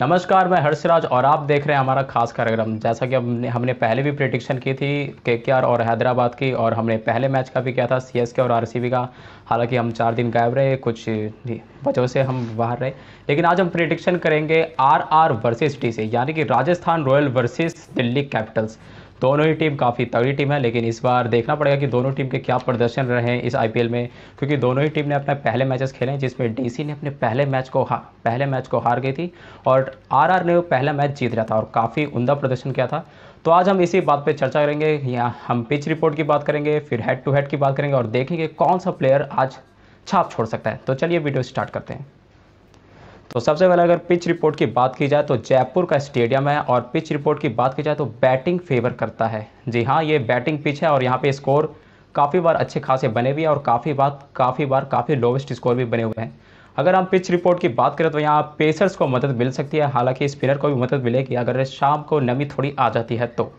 नमस्कार मैं हर्षराज और आप देख रहे हैं हमारा खास कार्यक्रम जैसा कि हमने हमने पहले भी प्रिडिक्शन की थी के और हैदराबाद की और हमने पहले मैच का भी किया था सी और आर का हालांकि हम चार दिन गायब रहे कुछ वजह से हम बाहर रहे लेकिन आज हम प्रिडिक्शन करेंगे आर आर वर्सेज डी से यानी कि Rajasthan royal versus Delhi capitals दोनों ही टीम काफ़ी तगड़ी टीम है लेकिन इस बार देखना पड़ेगा कि दोनों टीम के क्या प्रदर्शन रहे हैं इस आईपीएल में क्योंकि दोनों ही टीम ने अपने पहले मैचेस खेले जिसमें डीसी ने अपने पहले मैच को पहले मैच को हार गई थी और आर ने वो पहला मैच जीत लिया था और काफ़ी उमदा प्रदर्शन किया था तो आज हम इसी बात पे चर्चा करेंगे या हम पिच रिपोर्ट की बात करेंगे फिर हेड टू हेड की बात करेंगे और देखेंगे कौन सा प्लेयर आज छाप छोड़ सकता है तो चलिए वीडियो स्टार्ट करते हैं तो सबसे पहले अगर पिच रिपोर्ट की बात की जाए तो जयपुर का स्टेडियम है और पिच रिपोर्ट की बात की जाए तो बैटिंग फेवर करता है जी हाँ ये बैटिंग पिच है और यहाँ पे स्कोर काफ़ी बार अच्छे खासे बने हुए हैं और काफ़ी बार काफ़ी बार काफ़ी लोवेस्ट स्कोर भी बने हुए हैं अगर हम पिच रिपोर्ट की बात करें तो यहाँ पेसर्स को मदद मिल सकती है हालांकि स्पिनर को भी मदद मिलेगी अगर शाम को नमी थोड़ी आ जाती है तो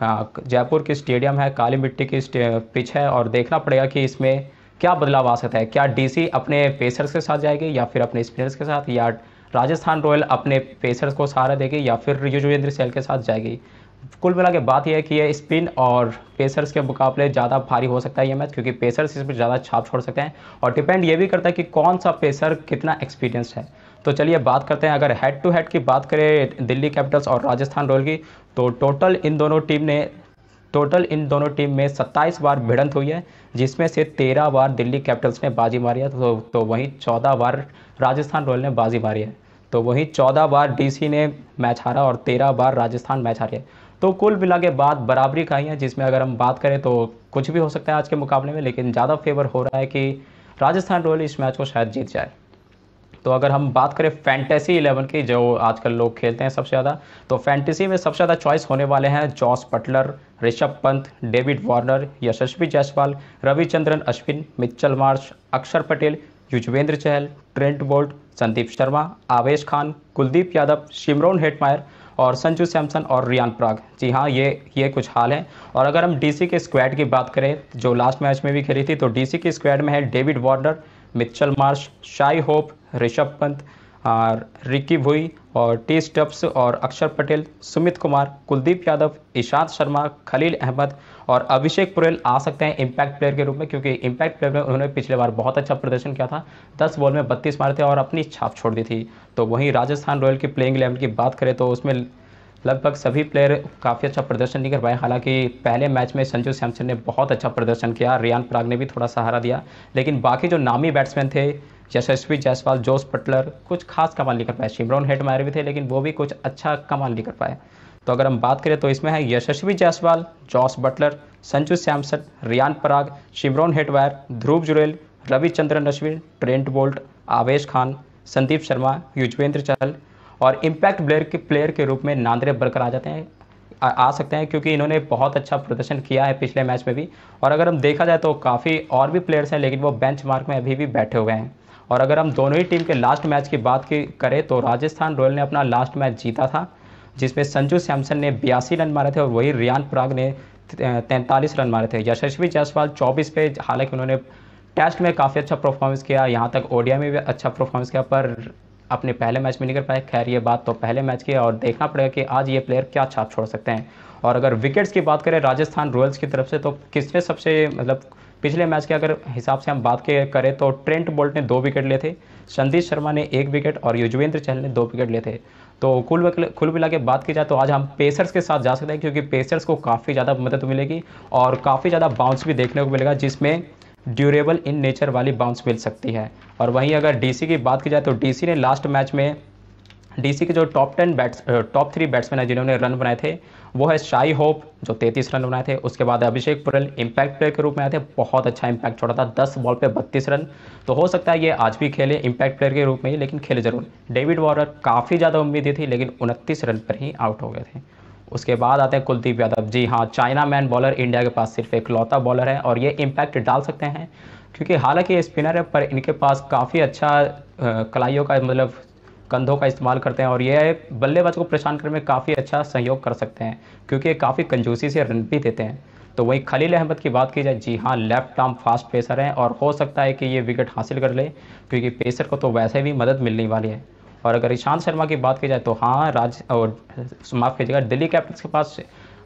हाँ, जयपुर की स्टेडियम है काली मिट्टी की पिच है और देखना पड़ेगा कि इसमें क्या बदलाव आ सकता है क्या डीसी अपने पेसर्स के साथ जाएगी या फिर अपने स्पिनर्स के साथ या राजस्थान रॉयल अपने पेसर्स को सहारा देगी या फिर युजवेंद्र सेल के साथ जाएगी कुल मिला के बात यह है कि यह स्पिन और पेसर्स के मुकाबले ज़्यादा भारी हो सकता है ये मैच क्योंकि पेसर्स इस पर ज़्यादा छाप छोड़ सकते हैं और डिपेंड ये भी करता है कि कौन सा पेसर कितना एक्सपीरियंस है तो चलिए बात करते हैं अगर हेड टू हेड की बात करें दिल्ली कैपिटल्स और राजस्थान रॉयल की तो टोटल इन दोनों टीम ने टोटल इन दोनों टीम में 27 बार भिड़ंत हुई है जिसमें से 13 बार दिल्ली कैपिटल्स ने बाजी मारी है तो, तो वहीं 14 बार राजस्थान रॉयल ने बाजी मारी है तो वहीं 14 बार डीसी ने मैच हारा और 13 बार राजस्थान मैच हारी है तो कुल मिला के बाद बराबरी का ही है जिसमें अगर हम बात करें तो कुछ भी हो सकता है आज के मुकाबले में लेकिन ज़्यादा फेवर हो रहा है कि राजस्थान रॉयल इस मैच को शायद जीत जाए तो अगर हम बात करें फैंटेसी इलेवन की जो आजकल लोग खेलते हैं सबसे ज़्यादा तो फैंटेसी में सबसे ज़्यादा चॉइस होने वाले हैं Jos Buttler Rishabh Pant David Warner Yashasvi Jaiswal Ravichandran Ashwin Mitchell Marsh Axar Patel Yuzvendra Chahal Trent Boult Sandeep Sharma Avesh Khan Kuldeep Yadav Shimron Hetmyer और संजू सैमसन और रियान प्राग जी हाँ ये ये कुछ हाल हैं और अगर हम डीसी के स्क्वाड की बात करें जो लास्ट मैच में भी खेली थी तो डीसी के स्क्वाड में है David Warner Mitchell Marsh Shai Hope Rishabh Pant और रिकी भुई और टी स्टप्स और अक्षर पटेल सुमित कुमार कुलदीप यादव ईशांत शर्मा खलील अहमद और अभिषेक पुरेल आ सकते हैं इम्पैक्ट प्लेयर के रूप में क्योंकि इम्पैक्ट प्लेयर में उन्होंने पिछले बार बहुत अच्छा प्रदर्शन किया था दस बॉल में बत्तीस मारे थे और अपनी छाप छोड़ दी थी तो वहीं राजस्थान रॉयल की प्लेइंग इलेवन की बात करें तो उसमें लगभग सभी प्लेयर काफ़ी अच्छा प्रदर्शन नहीं कर पाए हालांकि पहले मैच में संजू सैमसन ने बहुत अच्छा प्रदर्शन किया रियान पराग ने भी थोड़ा सहारा दिया लेकिन बाकी जो नामी बैट्समैन थे यशस्वी जायसवाल जोस पटलर कुछ खास कमाल नहीं कर पाए शिमरॉन हेड मारे भी थे लेकिन वो भी कुछ अच्छा कमाल नहीं कर पाए तो अगर हम बात करें तो इसमें है Yashasvi Jaiswal Jos Buttler Sanju Samson Riyan Parag Shimron Hetmyer Dhruv Jurel Ravichandran Ashwin Trent Boult Avesh Khan Sandeep Sharma Yuzvendra चहल और इम्पैक्ट प्लेयर के प्लेयर के रूप में नांद्रे बरकर आ जाते हैं आ, सकते हैं क्योंकि इन्होंने बहुत अच्छा प्रदर्शन किया है पिछले मैच में भी और अगर हम देखा जाए तो काफ़ी और भी प्लेयर्स हैं लेकिन वो बेंच में अभी भी बैठे हुए हैं और अगर हम दोनों ही टीम के लास्ट मैच की बात की करें तो राजस्थान रॉयल ने अपना लास्ट मैच जीता था जिसमें संजू सैमसन ने बयासी रन मारे थे और वही रियान पराग ने तैंतालीस रन मारे थे यशस्वी जायसवाल चौबीस पे हालांकि उन्होंने टेस्ट में काफ़ी अच्छा परफॉर्मेंस किया यहाँ तक ओडिया में भी अच्छा परफॉर्मेंस किया पर अपने पहले मैच में नहीं कर पाए खैर ये बात तो पहले मैच की और देखना पड़ेगा कि आज ये प्लेयर क्या छाप छोड़ सकते हैं और अगर विकेट्स की बात करें राजस्थान रॉयल्स की तरफ से तो किसने सबसे मतलब पिछले मैच के अगर हिसाब से हम बात के करें तो ट्रेंट बोल्ट ने दो विकेट लिए थे संदीप शर्मा ने एक विकेट और युजवेंद्र चहल ने दो विकेट लिए थे तो कुल कुल मिला के बात की जाए तो आज हम पेसर्स के साथ जा सकते हैं क्योंकि पेसर्स को काफ़ी ज़्यादा मदद मिलेगी और काफ़ी ज़्यादा बाउंस भी देखने को मिलेगा जिसमें ड्यूरेबल इन नेचर वाली बाउंस मिल सकती है और वहीं अगर डीसी की बात की जाए तो डीसी ने लास्ट मैच में डीसी के जो top ten bats top three batsman है जिन्होंने रन बनाए थे वो है शाही होप जो 33 रन बनाए थे उसके बाद अभिषेक पुरल इम्पैक्ट प्लेयर के रूप में आए थे बहुत अच्छा इम्पैक्ट छोड़ा था 10 बॉल पे 32 रन तो हो सकता है ये आज भी खेले इम्पैक्ट प्लेयर के रूप में ही लेकिन खेले जरूर डेविड वॉर्नर काफ़ी ज़्यादा उम्मीदें थी लेकिन उनतीस रन पर ही आउट हो गए थे उसके बाद आते हैं कुलदीप यादव जी हाँ चाइना मैन बॉलर इंडिया के पास सिर्फ एक लौता बॉलर है और ये इम्पैक्ट डाल सकते हैं क्योंकि हालांकि ये स्पिनर है पर इनके पास काफ़ी अच्छा कलाइयों का मतलब कंधों का इस्तेमाल करते हैं और ये बल्लेबाज को परेशान करने में काफ़ी अच्छा सहयोग कर सकते हैं क्योंकि ये काफ़ी कंजूसी से रन भी देते हैं तो वहीं खलील अहमद की बात की जाए जी हाँ लेफ्ट आर्म फास्ट पेसर हैं और हो सकता है कि ये विकेट हासिल कर ले क्योंकि पेसर को तो वैसे भी मदद मिलने वाली है और अगर ईशांत शर्मा की बात की जाए तो हाँ राज और माफ़ कीजिएगा दिल्ली कैपिटल्स के पास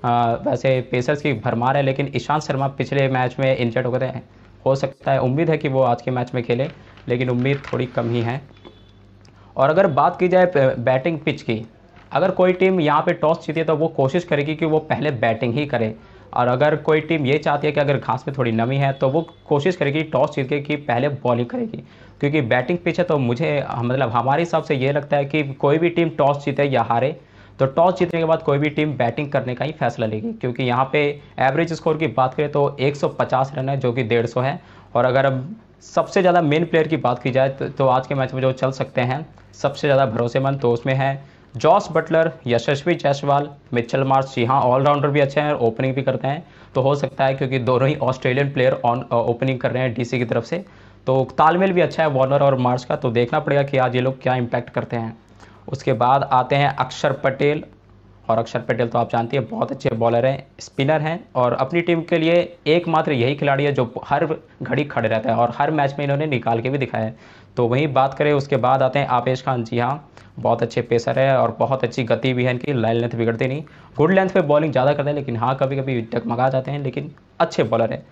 आ, वैसे पेसर्स की भरमार है लेकिन ईशांत शर्मा पिछले मैच में इंजर्ड हो गए हैं हो सकता है उम्मीद है कि वो आज के मैच में खेले लेकिन उम्मीद थोड़ी कम ही है और अगर बात की जाए बैटिंग पिच की अगर कोई टीम यहाँ पे टॉस जीती है तो वो कोशिश करेगी कि वो पहले बैटिंग ही करे और अगर कोई टीम ये चाहती है कि अगर घास में थोड़ी नमी है तो वो कोशिश करेगी टॉस जीत के कि पहले बॉलिंग करेगी क्योंकि बैटिंग पिच है तो मुझे मतलब हमारे हिसाब से ये लगता है कि कोई भी टीम टॉस जीते या हारे तो टॉस जीतने के बाद कोई भी टीम बैटिंग करने का ही फैसला लेगी क्योंकि यहाँ पे एवरेज स्कोर की बात करें तो 150 रन है जो कि 150 है और अगर अब सबसे ज़्यादा मेन प्लेयर की बात की जाए तो, तो आज के मैच में जो चल सकते हैं सबसे ज़्यादा भरोसेमंद तो उसमें है Jos Buttler Yashasvi Jaiswal Mitchell Marsh जी हाँ ऑलराउंडर भी अच्छे हैं और ओपनिंग भी करते हैं तो हो सकता है क्योंकि दोनों ही ऑस्ट्रेलियन प्लेयर ऑन ओपनिंग कर रहे हैं डीसी की तरफ से तो तालमेल भी अच्छा है वार्नर और मार्च का तो देखना पड़ेगा कि आज ये लोग क्या इम्पैक्ट करते हैं उसके बाद आते हैं अक्षर पटेल और अक्षर पटेल तो आप जानती हैं बहुत अच्छे बॉलर हैं स्पिनर हैं और अपनी टीम के लिए एकमात्र यही खिलाड़ी है जो हर घड़ी खड़े रहता है और हर मैच में इन्होंने निकाल के भी दिखाया है तो वहीं बात करें उसके बाद आते हैं आपेश खान जी हाँ बहुत अच्छे पेसर है और बहुत अच्छी गति भी है इनकी लाइन लेंथ बिगड़ती नहीं गुड लेंथ पे बॉलिंग ज़्यादा करते हैं लेकिन हाँ कभी कभी मंगा जाते हैं लेकिन अच्छे बॉलर है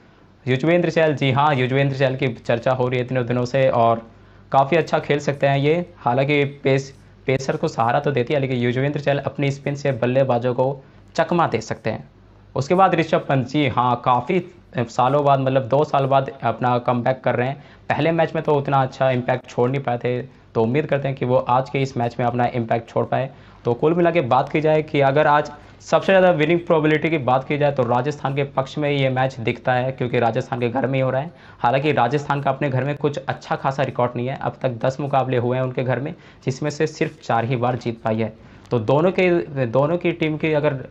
युजवेंद्र चहल जी हाँ युजवेंद्र चहल की चर्चा हो रही है इतने दिनों से और काफ़ी अच्छा खेल सकते हैं ये हालांकि पेस पेसर को सहारा तो देती है लेकिन युजवेंद्र चहल अपनी स्पिन से बल्लेबाजों को चकमा दे सकते हैं उसके बाद ऋषभ पंत जी हाँ काफ़ी सालों बाद मतलब दो साल बाद अपना कम कर रहे हैं पहले मैच में तो उतना अच्छा इम्पैक्ट छोड़ नहीं पाए थे तो उम्मीद करते हैं कि वो आज के इस मैच में अपना इम्पैक्ट छोड़ पाए तो कुल मिला के बात की जाए कि अगर आज सबसे ज़्यादा विनिंग प्रोबेबिलिटी की बात की जाए तो राजस्थान के पक्ष में ये मैच दिखता है क्योंकि राजस्थान के घर में ही हो रहा है हालांकि राजस्थान का अपने घर में कुछ अच्छा खासा रिकॉर्ड नहीं है अब तक दस मुकाबले हुए हैं उनके घर में जिसमें से सिर्फ चार ही बार जीत पाई है तो दोनों के दोनों की टीम की अगर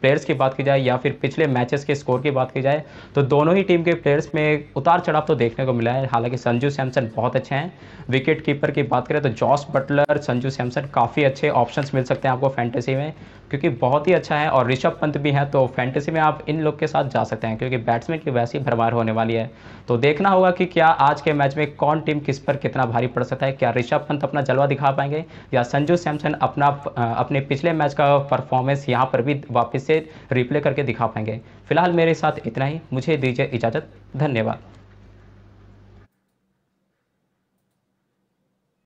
प्लेयर्स की बात की जाए या फिर पिछले मैचेस के स्कोर की बात की जाए तो दोनों ही टीम के प्लेयर्स में उतार चढ़ाव तो देखने को मिला है हालांकि संजू सैमसन बहुत अच्छे हैं विकेट कीपर की बात करें तो जॉस बटलर संजू सैमसन काफ़ी अच्छे ऑप्शंस मिल सकते हैं आपको फैंटेसी में क्योंकि बहुत ही अच्छा है और ऋषभ पंत भी है तो फैंटेसी में आप इन लोग के साथ जा सकते हैं क्योंकि बैट्समैन की वैसी भरमार होने वाली है तो देखना होगा कि क्या आज के मैच में कौन टीम किस पर कितना भारी पड़ सकता है क्या ऋषभ पंत अपना जलवा दिखा पाएंगे या संजू सैमसन अपना अपने पिछले मैच का परफॉर्मेंस यहाँ पर भी वापस वापस से रिप्ले करके दिखा पाएंगे फिलहाल मेरे साथ इतना ही मुझे दीजिए इजाज़त धन्यवाद